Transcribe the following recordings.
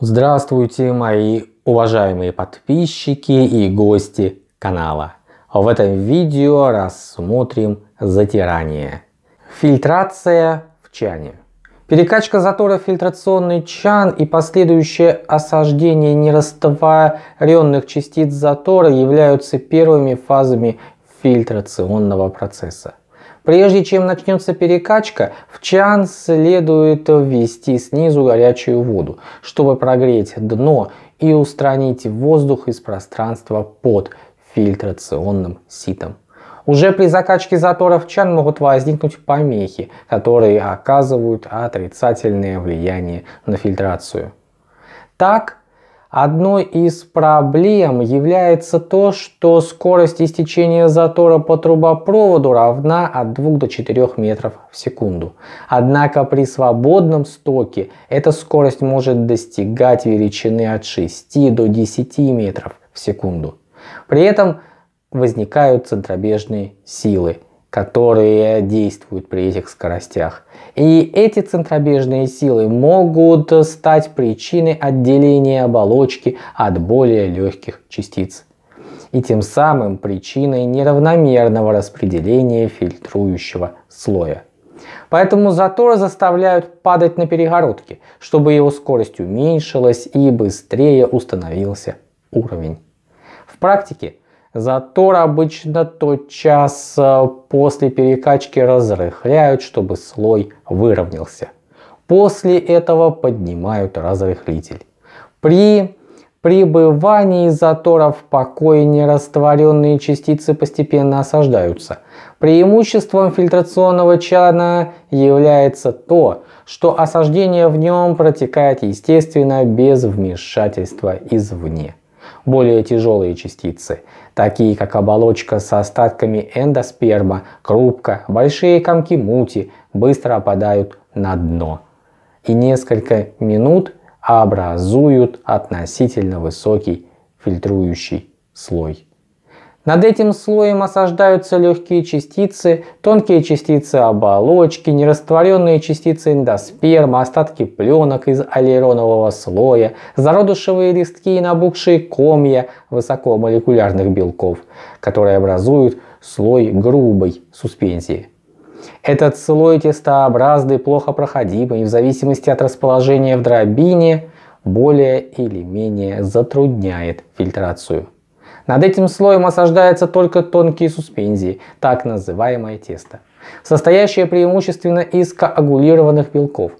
Здравствуйте, мои уважаемые подписчики и гости канала. В этом видео рассмотрим затирание. Фильтрация в чане. Перекачка затора в фильтрационный чан и последующее осаждение нерастворенных частиц затора являются первыми фазами фильтрационного процесса. Прежде чем начнется перекачка, в чан следует ввести снизу горячую воду, чтобы прогреть дно и устранить воздух из пространства под фильтрационным ситом. Уже при закачке заторов чан могут возникнуть помехи, которые оказывают отрицательное влияние на фильтрацию. Так, Одной из проблем является то, что скорость истечения затора по трубопроводу равна от 2 до 4 метров в секунду. Однако при свободном стоке эта скорость может достигать величины от 6 до 10 метров в секунду. При этом возникают центробежные силы – которые действуют при этих скоростях. И эти центробежные силы могут стать причиной отделения оболочки от более легких частиц и тем самым причиной неравномерного распределения фильтрующего слоя. Поэтому заторы заставляют падать на перегородки, чтобы его скорость уменьшилась и быстрее установился уровень. В практике Затор обычно тотчас э, после перекачки разрыхляют, чтобы слой выровнялся. После этого поднимают разрыхлитель. При пребывании затора в покое нерастворенные частицы постепенно осаждаются. Преимуществом фильтрационного чана является то, что осаждение в нем протекает естественно без вмешательства извне более тяжелые частицы, такие как оболочка с остатками эндосперма, крупка, большие комки мути, быстро опадают на дно и несколько минут образуют относительно высокий фильтрующий слой. Над этим слоем осаждаются легкие частицы, тонкие частицы оболочки, нерастворенные частицы эндосперма, остатки пленок из аллеронового слоя, зародышевые листки и набухшие комья высокомолекулярных белков, которые образуют слой грубой суспензии. Этот слой тестообразный, плохо проходимый, и в зависимости от расположения в дробине более или менее затрудняет фильтрацию. Над этим слоем осаждаются только тонкие суспензии, так называемое тесто, состоящее преимущественно из коагулированных белков.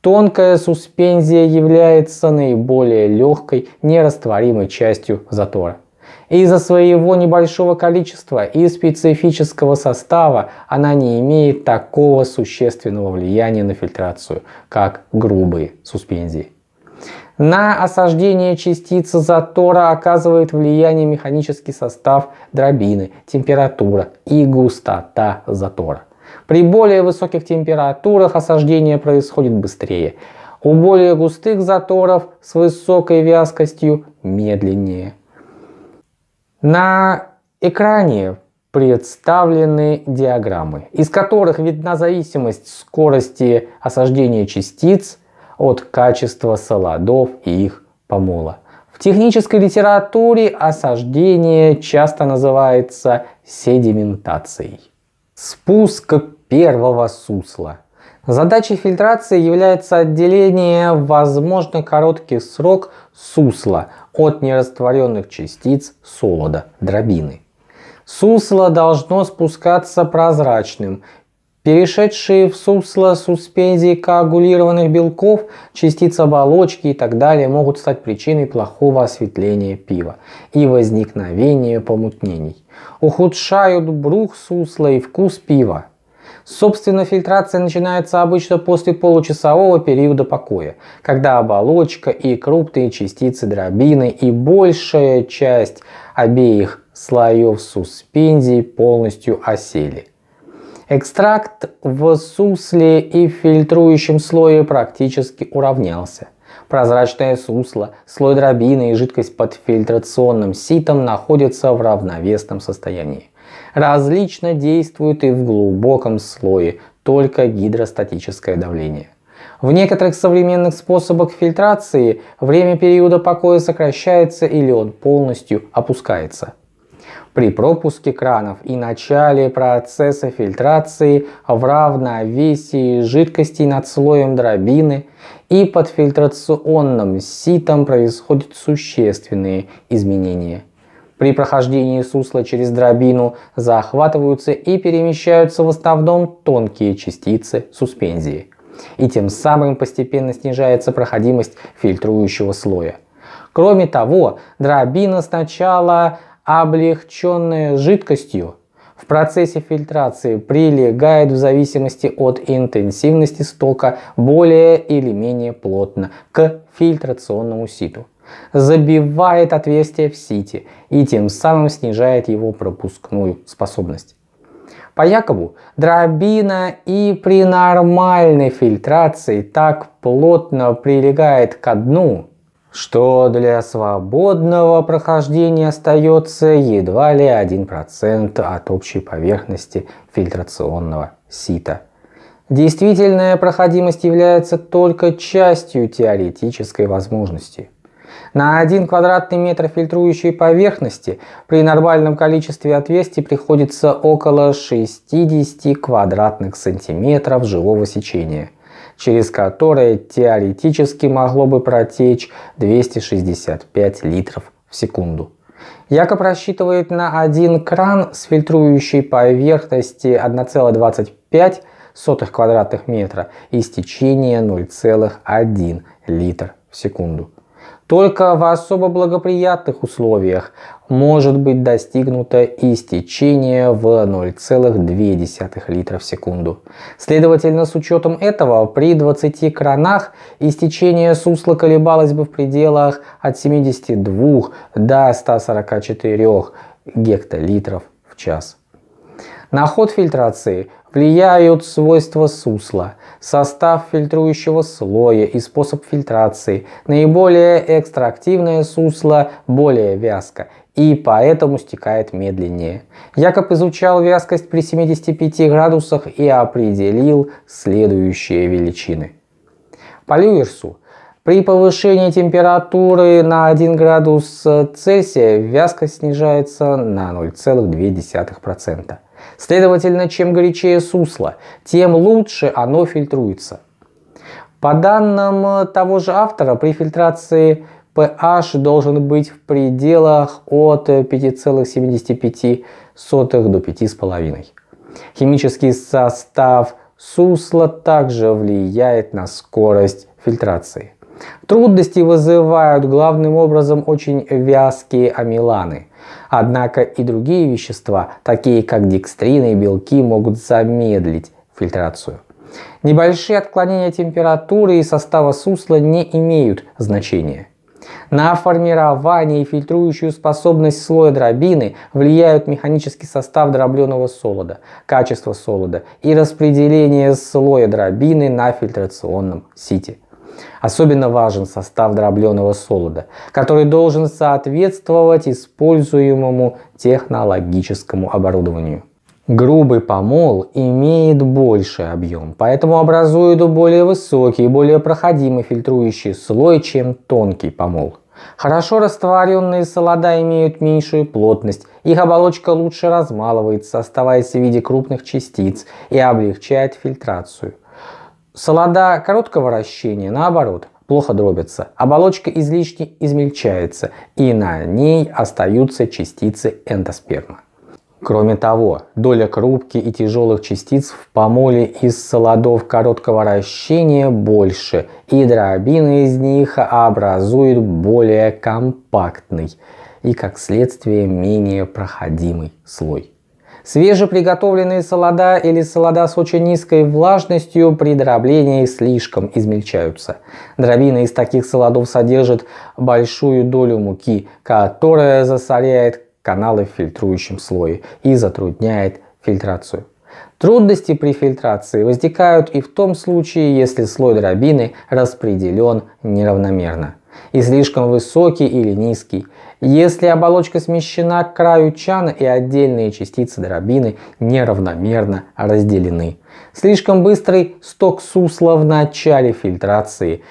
Тонкая суспензия является наиболее легкой, нерастворимой частью затора. Из-за своего небольшого количества и специфического состава она не имеет такого существенного влияния на фильтрацию, как грубые суспензии. На осаждение частицы затора оказывает влияние механический состав дробины, температура и густота затора. При более высоких температурах осаждение происходит быстрее. У более густых заторов с высокой вязкостью медленнее. На экране представлены диаграммы, из которых видна зависимость скорости осаждения частиц – от качества солодов и их помола. В технической литературе осаждение часто называется седиментацией. Спуск первого сусла. Задачей фильтрации является отделение в возможно короткий срок сусла от нерастворенных частиц солода, дробины. Сусло должно спускаться прозрачным, перешедшие в сусло суспензии коагулированных белков, частиц оболочки и так далее могут стать причиной плохого осветления пива и возникновения помутнений. Ухудшают брух сусла и вкус пива. Собственно, фильтрация начинается обычно после получасового периода покоя, когда оболочка и крупные частицы дробины и большая часть обеих слоев суспензии полностью осели. Экстракт в сусле и фильтрующем слое практически уравнялся. Прозрачное сусло, слой дробины и жидкость под фильтрационным ситом находятся в равновесном состоянии. Различно действует и в глубоком слое только гидростатическое давление. В некоторых современных способах фильтрации время периода покоя сокращается или он полностью опускается при пропуске кранов и начале процесса фильтрации в равновесии жидкостей над слоем дробины и под фильтрационным ситом происходят существенные изменения. При прохождении сусла через дробину захватываются и перемещаются в основном тонкие частицы суспензии. И тем самым постепенно снижается проходимость фильтрующего слоя. Кроме того, дробина сначала облегченные жидкостью, в процессе фильтрации прилегает в зависимости от интенсивности стока более или менее плотно к фильтрационному ситу. Забивает отверстие в сите и тем самым снижает его пропускную способность. По Якову дробина и при нормальной фильтрации так плотно прилегает к дну, что для свободного прохождения остается едва ли 1% от общей поверхности фильтрационного сита. Действительная проходимость является только частью теоретической возможности. На 1 квадратный метр фильтрующей поверхности при нормальном количестве отверстий приходится около 60 квадратных сантиметров живого сечения через которое теоретически могло бы протечь 265 литров в секунду. Якоб рассчитывает на один кран с фильтрующей поверхности 1,25 квадратных метра и стечение 0,1 литр в секунду. Только в особо благоприятных условиях может быть достигнуто истечение в 0,2 литра в секунду. Следовательно, с учетом этого, при 20 кранах истечение сусла колебалось бы в пределах от 72 до 144 гектолитров в час. На ход фильтрации влияют свойства сусла, состав фильтрующего слоя и способ фильтрации. Наиболее экстрактивное сусло более вязко и поэтому стекает медленнее. Якоб изучал вязкость при 75 градусах и определил следующие величины. По Люверсу при повышении температуры на 1 градус Цельсия вязкость снижается на 0,2%. Следовательно, чем горячее сусло, тем лучше оно фильтруется. По данным того же автора, при фильтрации pH должен быть в пределах от 5,75 до 5,5. Химический состав сусла также влияет на скорость фильтрации. Трудности вызывают главным образом очень вязкие амиланы. Однако и другие вещества, такие как декстрины и белки, могут замедлить фильтрацию. Небольшие отклонения температуры и состава сусла не имеют значения. На формирование и фильтрующую способность слоя дробины влияют механический состав дробленого солода, качество солода и распределение слоя дробины на фильтрационном сите. Особенно важен состав дробленого солода, который должен соответствовать используемому технологическому оборудованию. Грубый помол имеет больший объем, поэтому образует более высокий и более проходимый фильтрующий слой, чем тонкий помол. Хорошо растворенные солода имеют меньшую плотность, их оболочка лучше размалывается, оставаясь в виде крупных частиц и облегчает фильтрацию. Солода короткого вращения, наоборот, плохо дробятся, оболочка излишне измельчается, и на ней остаются частицы эндосперма. Кроме того, доля крупки и тяжелых частиц в помоле из солодов короткого вращения больше, и дробины из них образуют более компактный и, как следствие, менее проходимый слой. Свежеприготовленные солода или солода с очень низкой влажностью при дроблении слишком измельчаются. Дробина из таких солодов содержит большую долю муки, которая засоряет каналы в фильтрующем слое и затрудняет фильтрацию. Трудности при фильтрации возникают и в том случае, если слой дробины распределен неравномерно и слишком высокий или низкий, если оболочка смещена к краю чана и отдельные частицы дробины неравномерно разделены. Слишком быстрый сток сусла в начале фильтрации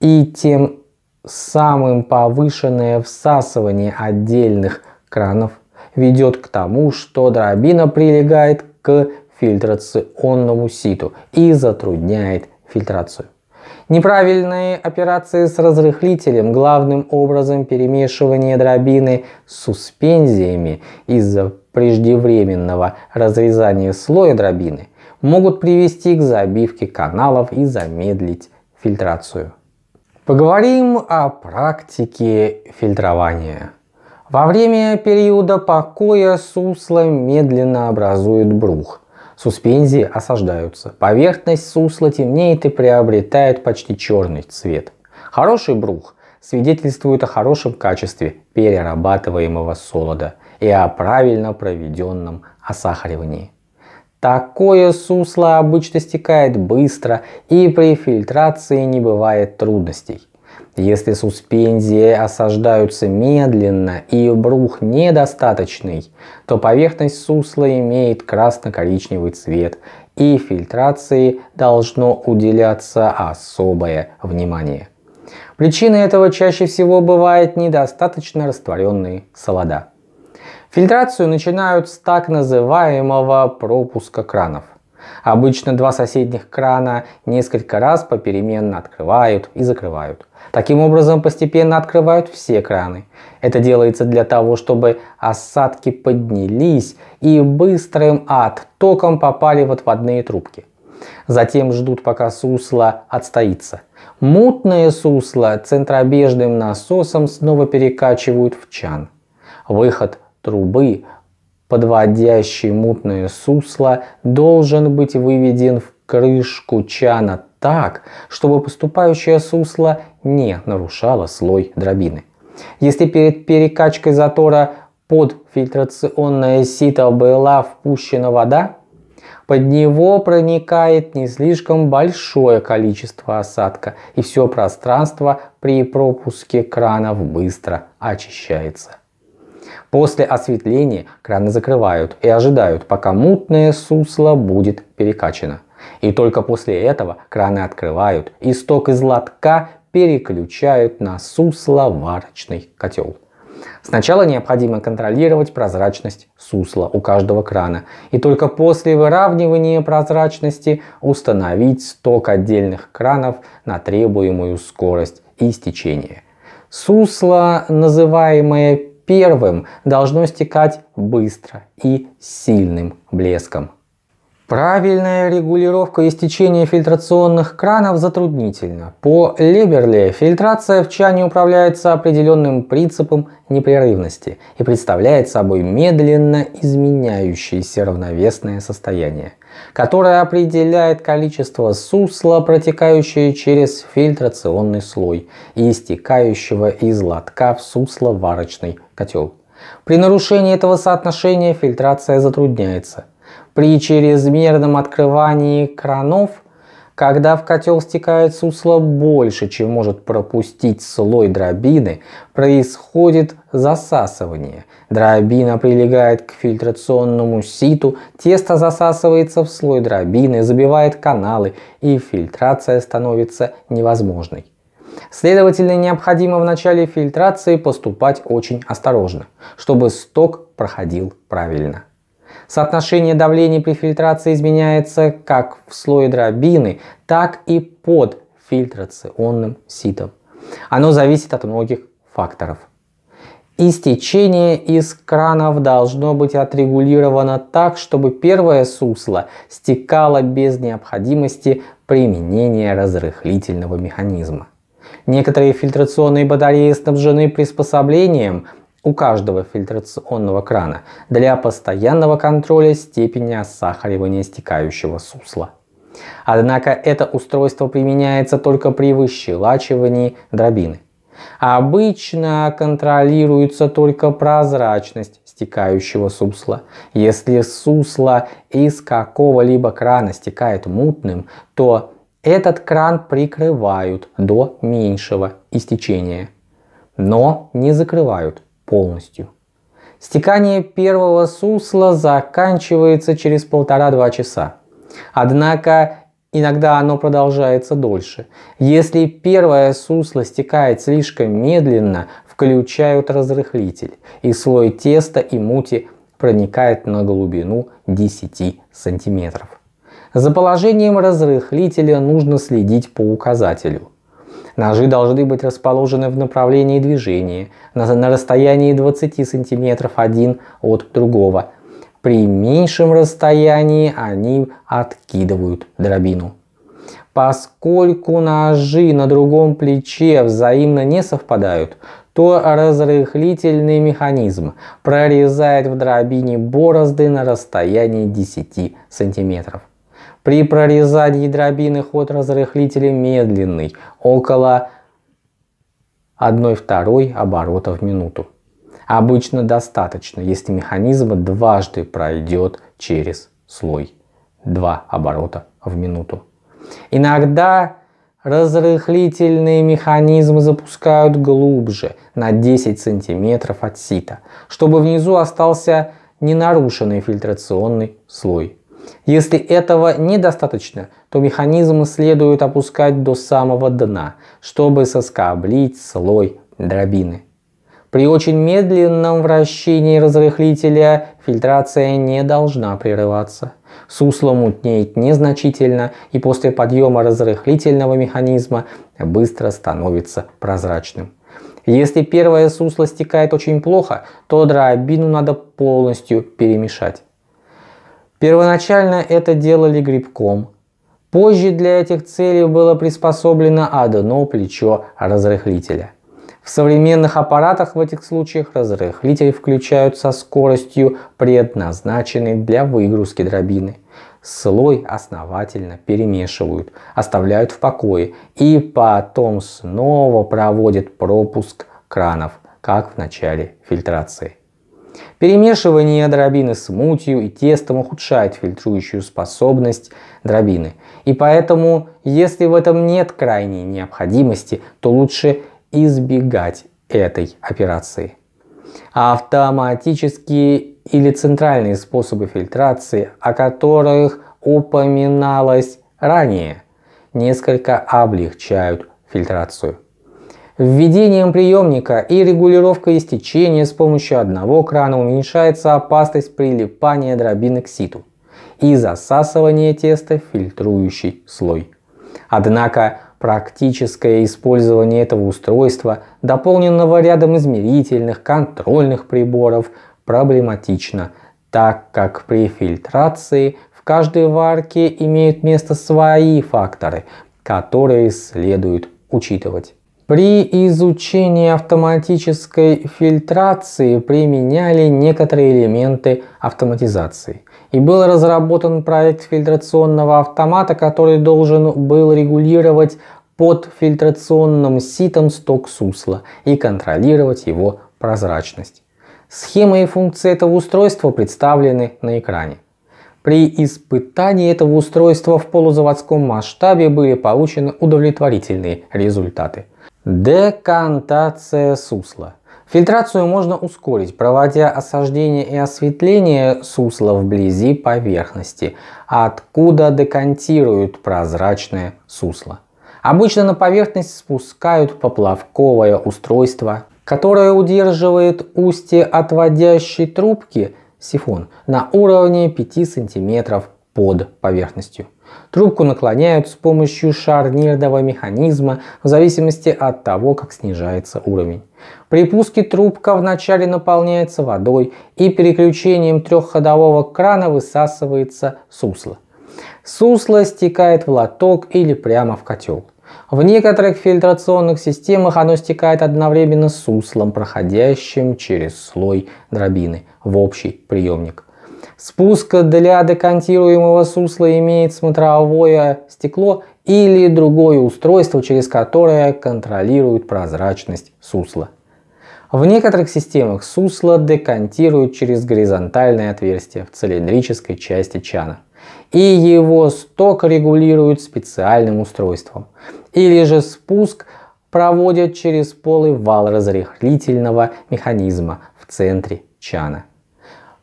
и тем самым повышенное всасывание отдельных кранов ведет к тому, что дробина прилегает к фильтрационному ситу и затрудняет фильтрацию. Неправильные операции с разрыхлителем, главным образом перемешивание дробины с суспензиями из-за преждевременного разрезания слоя дробины, могут привести к забивке каналов и замедлить фильтрацию. Поговорим о практике фильтрования. Во время периода покоя сусло медленно образует брух. Суспензии осаждаются. Поверхность сусла темнеет и приобретает почти черный цвет. Хороший брух свидетельствует о хорошем качестве перерабатываемого солода и о правильно проведенном осахаривании. Такое сусло обычно стекает быстро и при фильтрации не бывает трудностей. Если суспензии осаждаются медленно и брух недостаточный, то поверхность сусла имеет красно-коричневый цвет и фильтрации должно уделяться особое внимание. Причиной этого чаще всего бывает недостаточно растворенные солода. Фильтрацию начинают с так называемого пропуска кранов. Обычно два соседних крана несколько раз попеременно открывают и закрывают – Таким образом, постепенно открывают все краны. Это делается для того, чтобы осадки поднялись и быстрым оттоком попали в отводные трубки. Затем ждут, пока сусло отстоится. Мутное сусло центробежным насосом снова перекачивают в чан. Выход трубы, подводящий мутное сусло, должен быть выведен в крышку чана так, чтобы поступающее сусло не нарушало слой дробины. Если перед перекачкой затора под фильтрационное сито была впущена вода, под него проникает не слишком большое количество осадка, и все пространство при пропуске кранов быстро очищается. После осветления краны закрывают и ожидают, пока мутное сусло будет перекачано. И только после этого краны открывают и сток из лотка переключают на сусловарочный котел. Сначала необходимо контролировать прозрачность сусла у каждого крана и только после выравнивания прозрачности установить сток отдельных кранов на требуемую скорость и стечение. Сусло, называемое первым, должно стекать быстро и с сильным блеском. Правильная регулировка истечения фильтрационных кранов затруднительна. По Леберле фильтрация в чане управляется определенным принципом непрерывности и представляет собой медленно изменяющееся равновесное состояние, которое определяет количество сусла, протекающее через фильтрационный слой и истекающего из лотка в сусло котел. При нарушении этого соотношения фильтрация затрудняется – при чрезмерном открывании кранов, когда в котел стекает сусло больше, чем может пропустить слой дробины, происходит засасывание. Дробина прилегает к фильтрационному ситу, тесто засасывается в слой дробины, забивает каналы, и фильтрация становится невозможной. Следовательно, необходимо в начале фильтрации поступать очень осторожно, чтобы сток проходил правильно. Соотношение давления при фильтрации изменяется как в слое дробины, так и под фильтрационным ситом. Оно зависит от многих факторов. Истечение из кранов должно быть отрегулировано так, чтобы первое сусло стекало без необходимости применения разрыхлительного механизма. Некоторые фильтрационные батареи снабжены приспособлением, у каждого фильтрационного крана для постоянного контроля степени осахаривания стекающего сусла. Однако это устройство применяется только при выщелачивании дробины. Обычно контролируется только прозрачность стекающего сусла. Если сусло из какого-либо крана стекает мутным, то этот кран прикрывают до меньшего истечения, но не закрывают полностью. Стекание первого сусла заканчивается через полтора-два часа. Однако иногда оно продолжается дольше. Если первое сусло стекает слишком медленно, включают разрыхлитель, и слой теста и мути проникает на глубину 10 сантиметров. За положением разрыхлителя нужно следить по указателю – Ножи должны быть расположены в направлении движения, на, расстоянии 20 см один от другого. При меньшем расстоянии они откидывают дробину. Поскольку ножи на другом плече взаимно не совпадают, то разрыхлительный механизм прорезает в дробине борозды на расстоянии 10 сантиметров. При прорезании дробины ход разрыхлителя медленный, около 1-2 оборота в минуту. Обычно достаточно, если механизм дважды пройдет через слой. два оборота в минуту. Иногда разрыхлительные механизмы запускают глубже, на 10 см от сита, чтобы внизу остался ненарушенный фильтрационный слой. Если этого недостаточно, то механизм следует опускать до самого дна, чтобы соскоблить слой дробины. При очень медленном вращении разрыхлителя фильтрация не должна прерываться. Сусло мутнеет незначительно и после подъема разрыхлительного механизма быстро становится прозрачным. Если первое сусло стекает очень плохо, то дробину надо полностью перемешать. Первоначально это делали грибком. Позже для этих целей было приспособлено одно плечо разрыхлителя. В современных аппаратах в этих случаях разрыхлители включают со скоростью, предназначенной для выгрузки дробины. Слой основательно перемешивают, оставляют в покое и потом снова проводят пропуск кранов, как в начале фильтрации. Перемешивание дробины с мутью и тестом ухудшает фильтрующую способность дробины. И поэтому, если в этом нет крайней необходимости, то лучше избегать этой операции. А автоматические или центральные способы фильтрации, о которых упоминалось ранее, несколько облегчают фильтрацию. Введением приемника и регулировкой истечения с помощью одного крана уменьшается опасность прилипания дробины к ситу и засасывания теста в фильтрующий слой. Однако практическое использование этого устройства, дополненного рядом измерительных, контрольных приборов, проблематично, так как при фильтрации в каждой варке имеют место свои факторы, которые следует учитывать. При изучении автоматической фильтрации применяли некоторые элементы автоматизации. И был разработан проект фильтрационного автомата, который должен был регулировать под фильтрационным ситом сток сусла и контролировать его прозрачность. Схема и функции этого устройства представлены на экране. При испытании этого устройства в полузаводском масштабе были получены удовлетворительные результаты – Декантация сусла. Фильтрацию можно ускорить, проводя осаждение и осветление сусла вблизи поверхности, откуда декантируют прозрачное сусло. Обычно на поверхность спускают поплавковое устройство, которое удерживает устье отводящей трубки сифон на уровне 5 см под поверхностью. Трубку наклоняют с помощью шарнирного механизма в зависимости от того, как снижается уровень. При пуске трубка вначале наполняется водой и переключением трехходового крана высасывается сусло. Сусло стекает в лоток или прямо в котел. В некоторых фильтрационных системах оно стекает одновременно с суслом, проходящим через слой дробины в общий приемник. Спуск для декантируемого сусла имеет смотровое стекло или другое устройство, через которое контролируют прозрачность сусла. В некоторых системах сусло декантируют через горизонтальное отверстие в цилиндрической части чана. И его сток регулируют специальным устройством. Или же спуск проводят через полый вал разрыхлительного механизма в центре чана.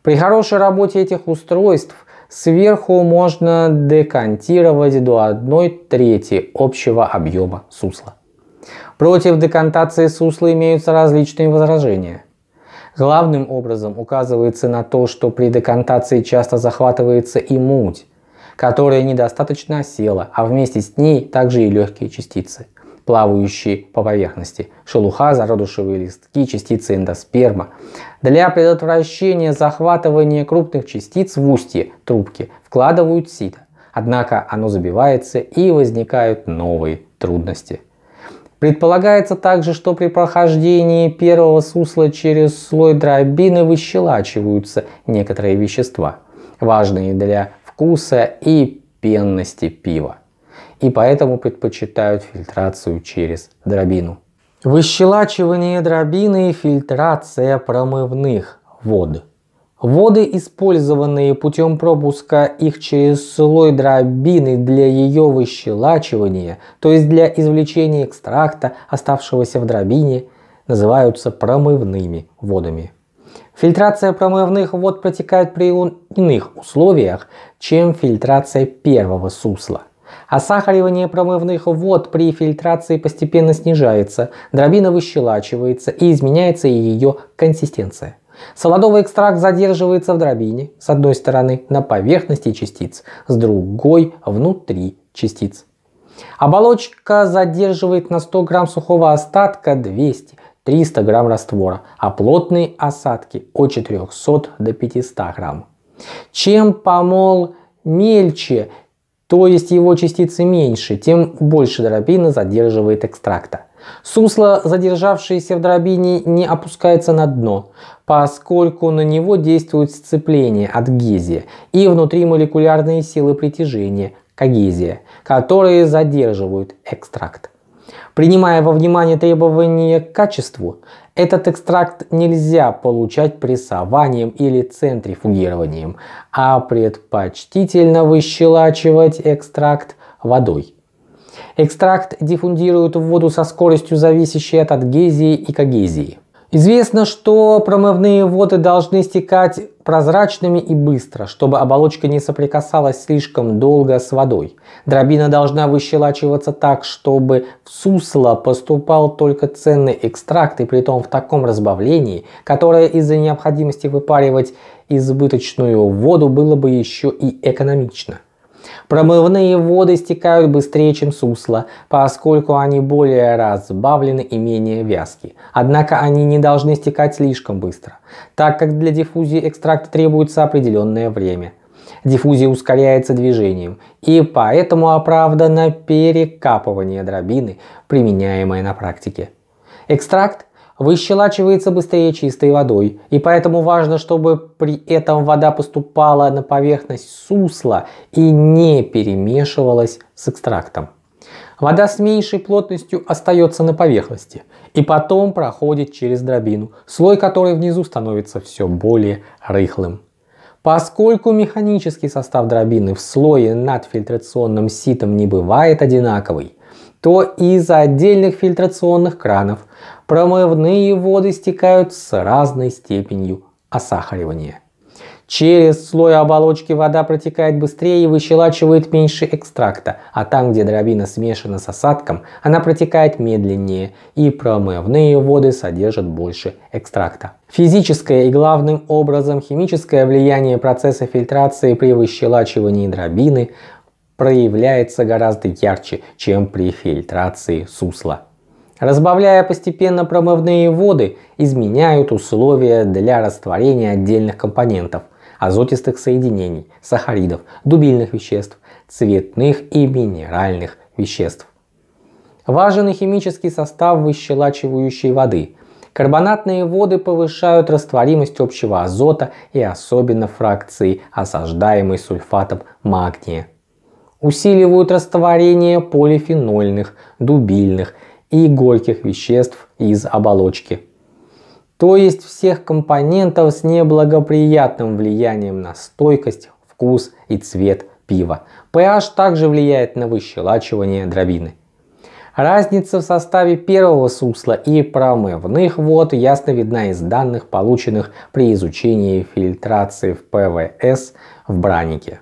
При хорошей работе этих устройств сверху можно декантировать до 1 трети общего объема сусла. Против декантации сусла имеются различные возражения. Главным образом указывается на то, что при декантации часто захватывается и муть, которая недостаточно осела, а вместе с ней также и легкие частицы – плавающие по поверхности. Шелуха, зародышевые листки, частицы эндосперма. Для предотвращения захватывания крупных частиц в устье трубки вкладывают сито. Однако оно забивается и возникают новые трудности. Предполагается также, что при прохождении первого сусла через слой дробины выщелачиваются некоторые вещества, важные для вкуса и пенности пива и поэтому предпочитают фильтрацию через дробину. Выщелачивание дробины и фильтрация промывных вод. Воды, использованные путем пропуска их через слой дробины для ее выщелачивания, то есть для извлечения экстракта, оставшегося в дробине, называются промывными водами. Фильтрация промывных вод протекает при иных условиях, чем фильтрация первого сусла – Осахаривание промывных вод при фильтрации постепенно снижается, дробина выщелачивается и изменяется ее консистенция. Солодовый экстракт задерживается в дробине, с одной стороны на поверхности частиц, с другой внутри частиц. Оболочка задерживает на 100 грамм сухого остатка 200, 300 грамм раствора, а плотные осадки от 400 до 500 грамм. Чем помол мельче, то есть его частицы меньше, тем больше дробина задерживает экстракта. Сусло, задержавшееся в дробине, не опускается на дно, поскольку на него действует сцепление, адгезия, и внутримолекулярные силы притяжения, когезия, которые задерживают экстракт. Принимая во внимание требования к качеству, этот экстракт нельзя получать прессованием или центрифугированием, а предпочтительно выщелачивать экстракт водой. Экстракт диффундирует в воду со скоростью, зависящей от адгезии и когезии. Известно, что промывные воды должны стекать прозрачными и быстро, чтобы оболочка не соприкасалась слишком долго с водой. Дробина должна выщелачиваться так, чтобы в сусло поступал только ценный экстракт и при притом в таком разбавлении, которое из-за необходимости выпаривать избыточную воду было бы еще и экономично. Промывные воды стекают быстрее, чем сусло, поскольку они более разбавлены и менее вязки. Однако они не должны стекать слишком быстро, так как для диффузии экстракта требуется определенное время. Диффузия ускоряется движением, и поэтому оправдано перекапывание дробины, применяемое на практике. Экстракт выщелачивается быстрее чистой водой, и поэтому важно, чтобы при этом вода поступала на поверхность сусла и не перемешивалась с экстрактом. Вода с меньшей плотностью остается на поверхности и потом проходит через дробину, слой которой внизу становится все более рыхлым. Поскольку механический состав дробины в слое над фильтрационным ситом не бывает одинаковый, то из-за отдельных фильтрационных кранов промывные воды стекают с разной степенью осахаривания. Через слой оболочки вода протекает быстрее и выщелачивает меньше экстракта, а там, где дробина смешана с осадком, она протекает медленнее, и промывные воды содержат больше экстракта. Физическое и главным образом химическое влияние процесса фильтрации при выщелачивании дробины проявляется гораздо ярче, чем при фильтрации сусла. Разбавляя постепенно промывные воды, изменяют условия для растворения отдельных компонентов, азотистых соединений, сахаридов, дубильных веществ, цветных и минеральных веществ. Важен и химический состав выщелачивающей воды. Карбонатные воды повышают растворимость общего азота и особенно фракции, осаждаемой сульфатом магния усиливают растворение полифенольных, дубильных и горьких веществ из оболочки. То есть всех компонентов с неблагоприятным влиянием на стойкость, вкус и цвет пива. pH также влияет на выщелачивание дробины. Разница в составе первого сусла и промывных вод ясно видна из данных, полученных при изучении фильтрации в ПВС в бранике.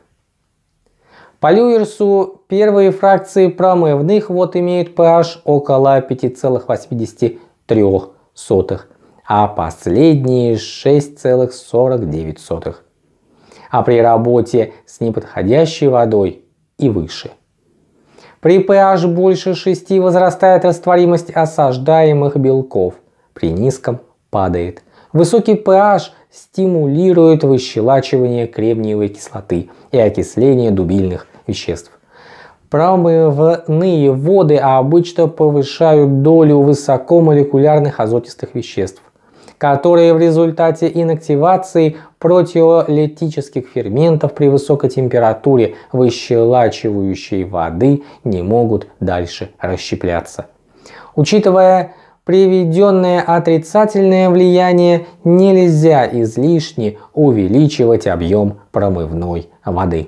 По Льюерсу первые фракции промывных вод имеют pH около 5,83, а последние 6,49. А при работе с неподходящей водой и выше. При pH больше 6 возрастает растворимость осаждаемых белков, при низком падает. Высокий pH стимулирует выщелачивание кремниевой кислоты и окисление дубильных веществ. Промывные воды обычно повышают долю высокомолекулярных азотистых веществ, которые в результате инактивации протеолитических ферментов при высокой температуре выщелачивающей воды не могут дальше расщепляться. Учитывая приведенное отрицательное влияние, нельзя излишне увеличивать объем промывной воды.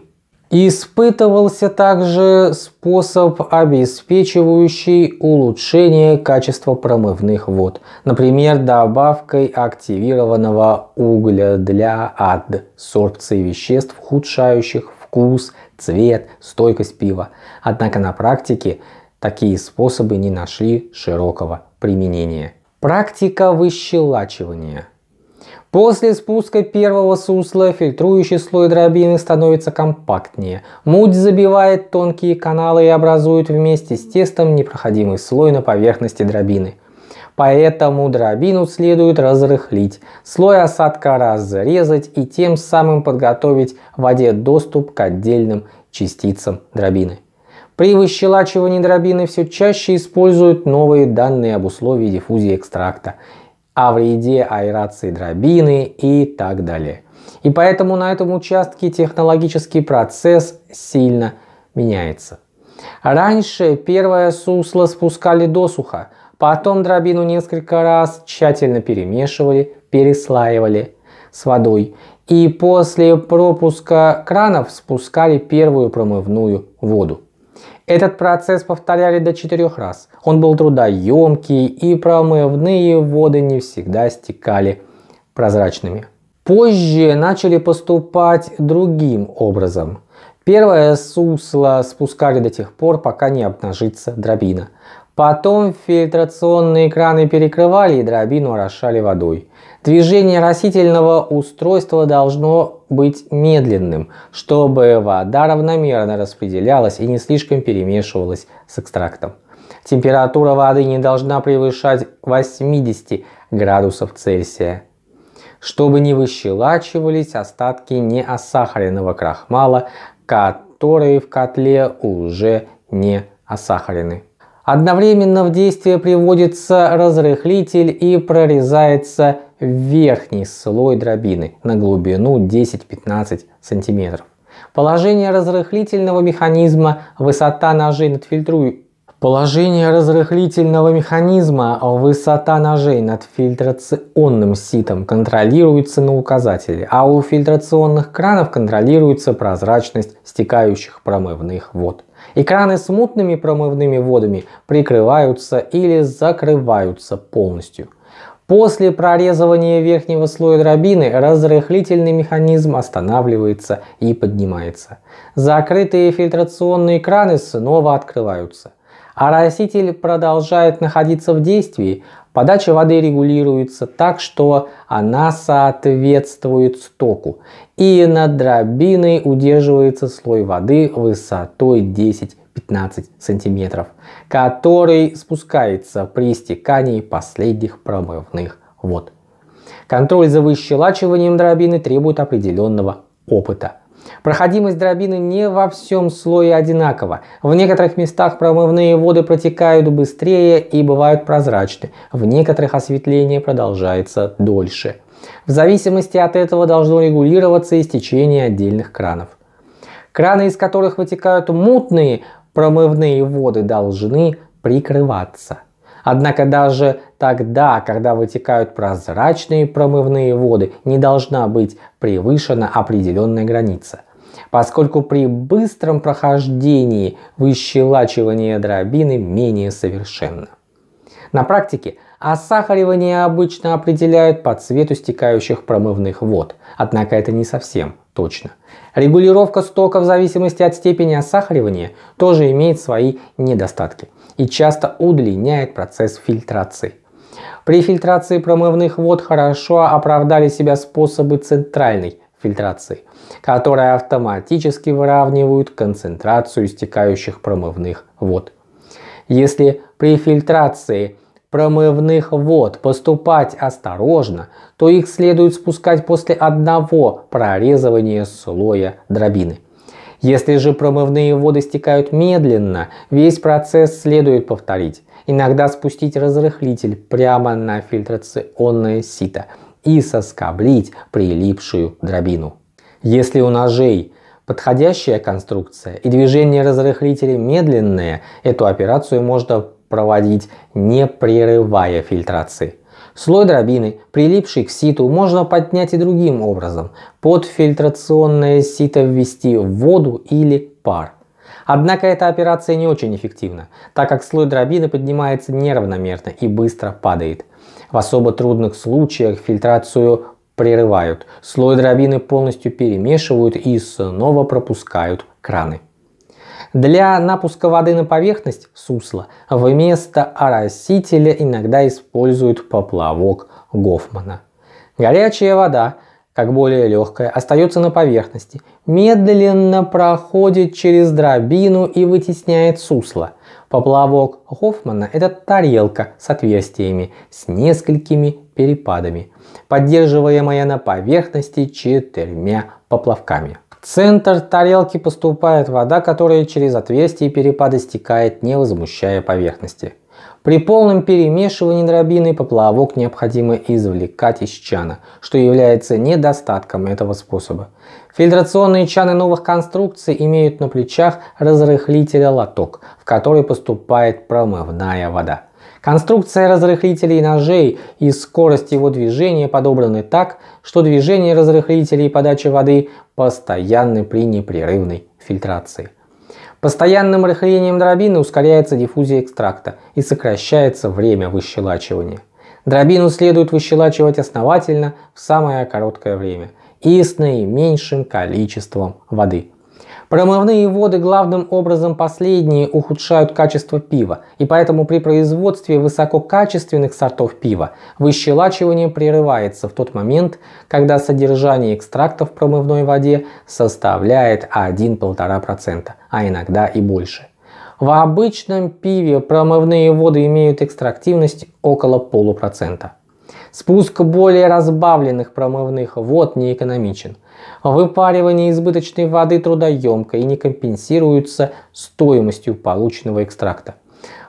Испытывался также способ, обеспечивающий улучшение качества промывных вод, например, добавкой активированного угля для адсорбции веществ, ухудшающих вкус, цвет, стойкость пива. Однако на практике такие способы не нашли широкого применения. Практика выщелачивания – После спуска первого сусла фильтрующий слой дробины становится компактнее. Муть забивает тонкие каналы и образует вместе с тестом непроходимый слой на поверхности дробины. Поэтому дробину следует разрыхлить, слой осадка разрезать и тем самым подготовить в воде доступ к отдельным частицам дробины. При выщелачивании дробины все чаще используют новые данные об условии диффузии экстракта – о вреде аэрации дробины и так далее. И поэтому на этом участке технологический процесс сильно меняется. Раньше первое сусло спускали досуха, потом дробину несколько раз тщательно перемешивали, переслаивали с водой и после пропуска кранов спускали первую промывную воду. Этот процесс повторяли до четырех раз. Он был трудоемкий, и промывные воды не всегда стекали прозрачными. Позже начали поступать другим образом. Первое сусло спускали до тех пор, пока не обнажится дробина. Потом фильтрационные краны перекрывали и дробину орошали водой. Движение растительного устройства должно быть медленным, чтобы вода равномерно распределялась и не слишком перемешивалась с экстрактом. Температура воды не должна превышать 80 градусов Цельсия. Чтобы не выщелачивались остатки неосахаренного крахмала, которые в котле уже не осахарены. Одновременно в действие приводится разрыхлитель и прорезается верхний слой дробины на глубину 10-15 см. Положение разрыхлительного механизма, высота ножей над фильтру... Положение разрыхлительного механизма, высота ножей над фильтрационным ситом контролируется на указателе, а у фильтрационных кранов контролируется прозрачность стекающих промывных вод. Экраны с мутными промывными водами прикрываются или закрываются полностью. После прорезывания верхнего слоя дробины разрыхлительный механизм останавливается и поднимается. Закрытые фильтрационные краны снова открываются. Ороситель а продолжает находиться в действии, Подача воды регулируется так, что она соответствует стоку. И над дробиной удерживается слой воды высотой 10-15 см, который спускается при стекании последних промывных вод. Контроль за выщелачиванием дробины требует определенного опыта – Проходимость дробины не во всем слое одинакова. В некоторых местах промывные воды протекают быстрее и бывают прозрачны. В некоторых осветление продолжается дольше. В зависимости от этого должно регулироваться истечение отдельных кранов. Краны, из которых вытекают мутные промывные воды, должны прикрываться. Однако даже тогда, когда вытекают прозрачные промывные воды, не должна быть превышена определенная граница – поскольку при быстром прохождении выщелачивание дробины менее совершенно. На практике осахаривание обычно определяют по цвету стекающих промывных вод, однако это не совсем точно. Регулировка стока в зависимости от степени осахаривания тоже имеет свои недостатки и часто удлиняет процесс фильтрации. При фильтрации промывных вод хорошо оправдали себя способы центральной фильтрации, которые автоматически выравнивают концентрацию стекающих промывных вод. Если при фильтрации промывных вод поступать осторожно, то их следует спускать после одного прорезывания слоя дробины. Если же промывные воды стекают медленно, весь процесс следует повторить. Иногда спустить разрыхлитель прямо на фильтрационное сито и соскоблить прилипшую дробину. Если у ножей подходящая конструкция и движение разрыхлителя медленное, эту операцию можно проводить, не прерывая фильтрации. Слой дробины, прилипший к ситу, можно поднять и другим образом. Под фильтрационное сито ввести воду или пар. Однако эта операция не очень эффективна, так как слой дробины поднимается неравномерно и быстро падает. В особо трудных случаях фильтрацию прерывают, слой дробины полностью перемешивают и снова пропускают краны. Для напуска воды на поверхность сусла вместо оросителя иногда используют поплавок Гофмана. Горячая вода, как более легкая, остается на поверхности, медленно проходит через дробину и вытесняет сусло. Поплавок Гофмана – это тарелка с отверстиями, с несколькими перепадами, поддерживаемая на поверхности четырьмя поплавками. В центр тарелки поступает вода, которая через отверстие перепада перепады стекает, не возмущая поверхности. При полном перемешивании дробины поплавок необходимо извлекать из чана, что является недостатком этого способа. Фильтрационные чаны новых конструкций имеют на плечах разрыхлителя лоток, в который поступает промывная вода. Конструкция разрыхлителей ножей и скорость его движения подобраны так, что движение разрыхлителей и подача воды постоянны при непрерывной фильтрации. Постоянным рыхлением дробины ускоряется диффузия экстракта и сокращается время выщелачивания. Дробину следует выщелачивать основательно в самое короткое время и с наименьшим количеством воды – Промывные воды главным образом последние ухудшают качество пива, и поэтому при производстве высококачественных сортов пива выщелачивание прерывается в тот момент, когда содержание экстрактов в промывной воде составляет 1-1,5%, а иногда и больше. В обычном пиве промывные воды имеют экстрактивность около полупроцента. Спуск более разбавленных промывных вод не экономичен. Выпаривание избыточной воды трудоемко и не компенсируется стоимостью полученного экстракта.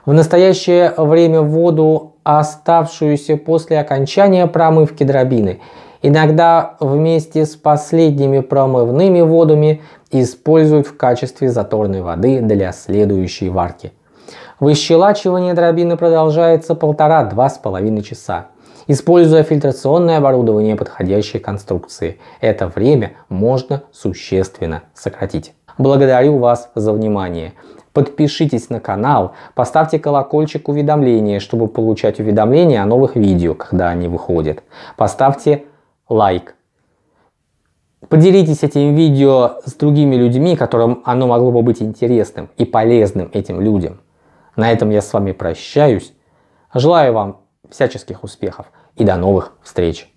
В настоящее время воду, оставшуюся после окончания промывки дробины, иногда вместе с последними промывными водами используют в качестве заторной воды для следующей варки. Выщелачивание дробины продолжается полтора-два с половиной часа используя фильтрационное оборудование подходящей конструкции. Это время можно существенно сократить. Благодарю вас за внимание. Подпишитесь на канал, поставьте колокольчик уведомления, чтобы получать уведомления о новых видео, когда они выходят. Поставьте лайк. Поделитесь этим видео с другими людьми, которым оно могло бы быть интересным и полезным этим людям. На этом я с вами прощаюсь. Желаю вам всяческих успехов и до новых встреч!